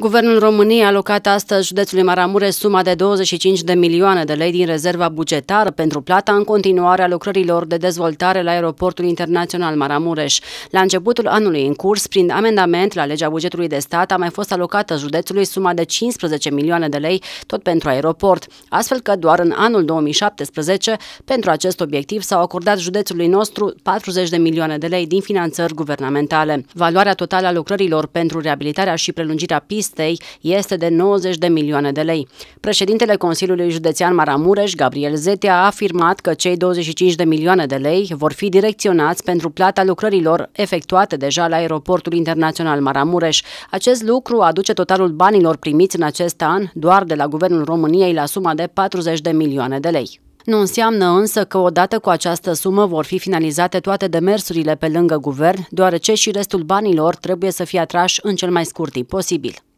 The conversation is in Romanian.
Guvernul României a alocat astăzi județului Maramure suma de 25 de milioane de lei din rezerva bugetară pentru plata în continuare a lucrărilor de dezvoltare la Aeroportul Internațional Maramureș. La începutul anului în curs, prin amendament la legea bugetului de stat, a mai fost alocată județului suma de 15 milioane de lei tot pentru aeroport, astfel că doar în anul 2017 pentru acest obiectiv s-au acordat județului nostru 40 de milioane de lei din finanțări guvernamentale. Valoarea totală a lucrărilor pentru reabilitarea și prelungirea pistei Vestei este de 90 de milioane de lei. Președintele Consiliului Județean Maramureș, Gabriel Zete, a afirmat că cei 25 de milioane de lei vor fi direcționați pentru plata lucrărilor efectuate deja la aeroportul internațional Maramureș. Acest lucru aduce totalul banilor primiți în acest an doar de la Guvernul României la suma de 40 de milioane de lei. Nu înseamnă însă că odată cu această sumă vor fi finalizate toate demersurile pe lângă guvern, deoarece și restul banilor trebuie să fie atrași în cel mai scurt timp posibil.